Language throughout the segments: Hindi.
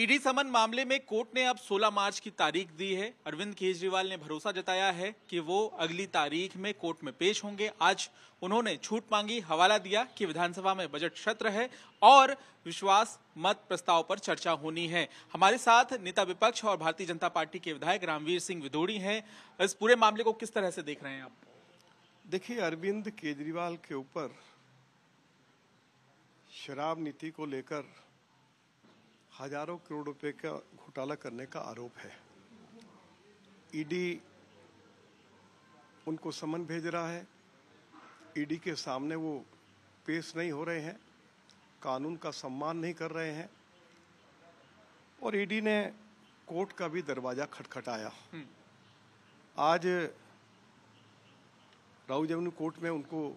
ईडी समन मामले में कोर्ट ने अब 16 मार्च की तारीख दी है अरविंद केजरीवाल ने भरोसा जताया है कि वो अगली तारीख में कोर्ट में पेश होंगे आज उन्होंने छूट मांगी हवाला दिया कि विधानसभा में बजट सत्र है और विश्वास मत प्रस्ताव पर चर्चा होनी है हमारे साथ नेता विपक्ष और भारतीय जनता पार्टी के विधायक रामवीर सिंह विदोड़ी हैं इस पूरे मामले को किस तरह से देख रहे हैं आप देखिए अरविंद केजरीवाल के ऊपर शराब नीति को लेकर हजारों करोड़ रुपए का घोटाला करने का आरोप है ईडी उनको समन भेज रहा है ईडी के सामने वो पेश नहीं हो रहे हैं कानून का सम्मान नहीं कर रहे हैं और ईडी ने कोर्ट का भी दरवाजा खटखटाया हम्म। आज राहुल जमन कोर्ट में उनको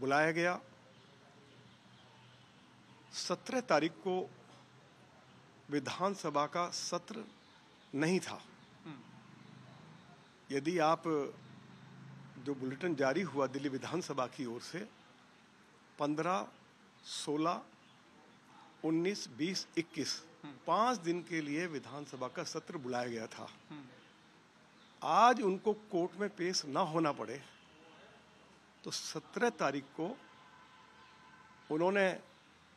बुलाया गया सत्रह तारीख को विधानसभा का सत्र नहीं था यदि आप जो बुलेटिन जारी हुआ दिल्ली विधानसभा की ओर से 15, 16, 19, 20, 21 पांच दिन के लिए विधानसभा का सत्र बुलाया गया था आज उनको कोर्ट में पेश ना होना पड़े तो 17 तारीख को उन्होंने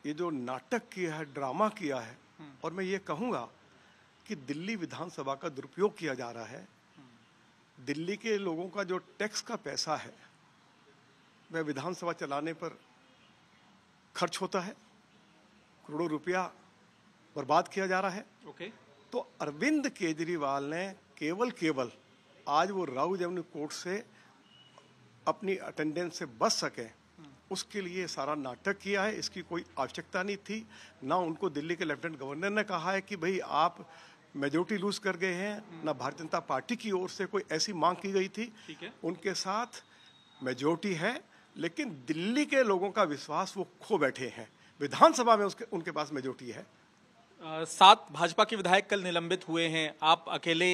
ये जो नाटक किया है ड्रामा किया है और मैं ये कहूँगा कि दिल्ली विधानसभा का दुरुपयोग किया जा रहा है दिल्ली के लोगों का जो टैक्स का पैसा है वह विधानसभा चलाने पर खर्च होता है करोड़ों रुपया बर्बाद किया जा रहा है ओके तो अरविंद केजरीवाल ने केवल केवल आज वो राहुल जमुनी कोर्ट से अपनी अटेंडेंस से बच सकें उसके लिए सारा नाटक किया है इसकी कोई आवश्यकता नहीं थी ना उनको दिल्ली के लेफ्टिनेंट गवर्नर ने कहा है कि भाई आप मेजोरिटी लूज कर गए हैं हम्म। ना भारतीय जनता पार्टी की ओर से कोई ऐसी मांग की गई थी उनके साथ मेजोरिटी है लेकिन दिल्ली के लोगों का विश्वास वो खो बैठे हैं विधानसभा में उसके उनके पास मेजोरिटी है सात भाजपा के विधायक कल निलंबित हुए हैं आप अकेले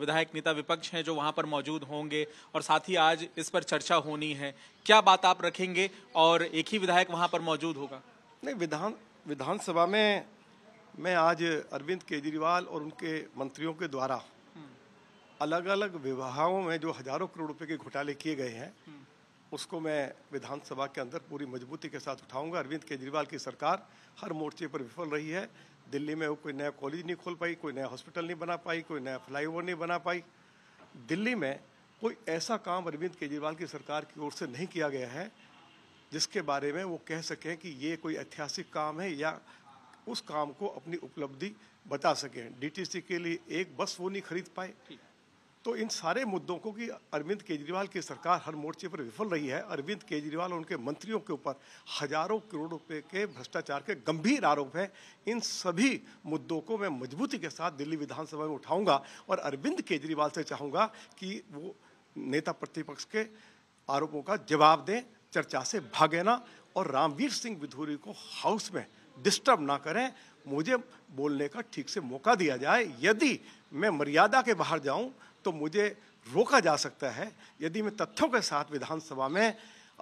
विधायक नेता विपक्ष हैं जो वहां पर मौजूद होंगे और साथ ही आज इस पर चर्चा होनी है क्या बात आप रखेंगे और एक ही विधायक वहां पर मौजूद होगा नहीं विधान विधानसभा में मैं आज अरविंद केजरीवाल और उनके मंत्रियों के द्वारा हम्म। अलग अलग विभागों में जो हजारों करोड़ रुपए के घोटाले किए गए हैं हम्म। उसको मैं विधानसभा के अंदर पूरी मजबूती के साथ उठाऊंगा अरविंद केजरीवाल की सरकार हर मोर्चे पर विफल रही है दिल्ली में कोई नया कॉलेज नहीं खोल पाई कोई नया हॉस्पिटल नहीं बना पाई कोई नया फ्लाई नहीं बना पाई दिल्ली में कोई ऐसा काम अरविंद केजरीवाल की सरकार की ओर से नहीं किया गया है जिसके बारे में वो कह सकें कि ये कोई ऐतिहासिक काम है या उस काम को अपनी उपलब्धि बता सकें डीटीसी के लिए एक बस वो नहीं खरीद पाए तो इन सारे मुद्दों को कि अरविंद केजरीवाल की सरकार हर मोर्चे पर विफल रही है अरविंद केजरीवाल और उनके मंत्रियों के ऊपर हजारों करोड़ रुपए के भ्रष्टाचार के गंभीर आरोप हैं इन सभी मुद्दों को मैं मजबूती के साथ दिल्ली विधानसभा में उठाऊंगा और अरविंद केजरीवाल से चाहूंगा कि वो नेता प्रतिपक्ष के आरोपों का जवाब दें चर्चा से भागे ना और रामवीर सिंह विधूरी को हाउस में डिस्टर्ब ना करें मुझे बोलने का ठीक से मौका दिया जाए यदि मैं मर्यादा के बाहर जाऊं तो मुझे रोका जा सकता है यदि मैं तथ्यों के साथ विधानसभा में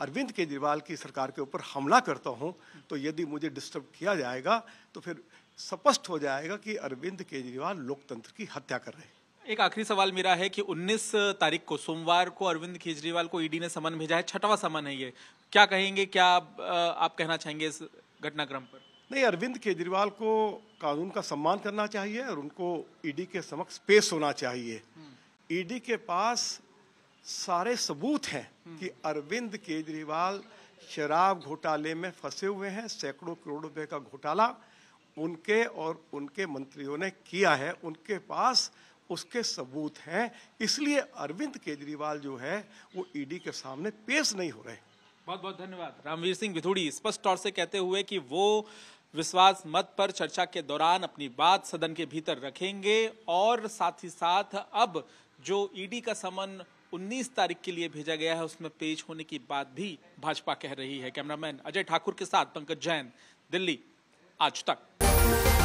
अरविंद केजरीवाल की सरकार के ऊपर हमला करता हूं तो यदि मुझे डिस्टर्ब किया जाएगा तो फिर स्पष्ट हो जाएगा कि अरविंद केजरीवाल लोकतंत्र की हत्या कर रहे हैं एक आखिरी सवाल मेरा है कि 19 तारीख को सोमवार को अरविंद केजरीवाल को ईडी e ने समन भेजा है छठवां समन है ये क्या कहेंगे क्या आप कहना चाहेंगे इस घटनाक्रम पर नहीं अरविंद केजरीवाल को कानून का सम्मान करना चाहिए और उनको ईडी e के समक्ष पेश होना चाहिए हम्म। ईडी के पास सारे सबूत हैं कि अरविंद केजरीवाल शराब घोटाले में फंसे हुए हैं सैकड़ों करोड़ रुपए का घोटाला उनके और उनके मंत्रियों ने किया है उनके पास उसके सबूत हैं इसलिए अरविंद केजरीवाल जो है वो ईडी के सामने पेश नहीं हो रहे बहुत बहुत धन्यवाद रामवीर सिंह विथुड़ी स्पष्ट तौर से कहते हुए कि वो विश्वास मत पर चर्चा के दौरान अपनी बात सदन के भीतर रखेंगे और साथ ही साथ अब जो ईडी e का समन 19 तारीख के लिए भेजा गया है उसमें पेश होने की बात भी भाजपा कह रही है कैमरामैन अजय ठाकुर के साथ पंकज जैन दिल्ली आज तक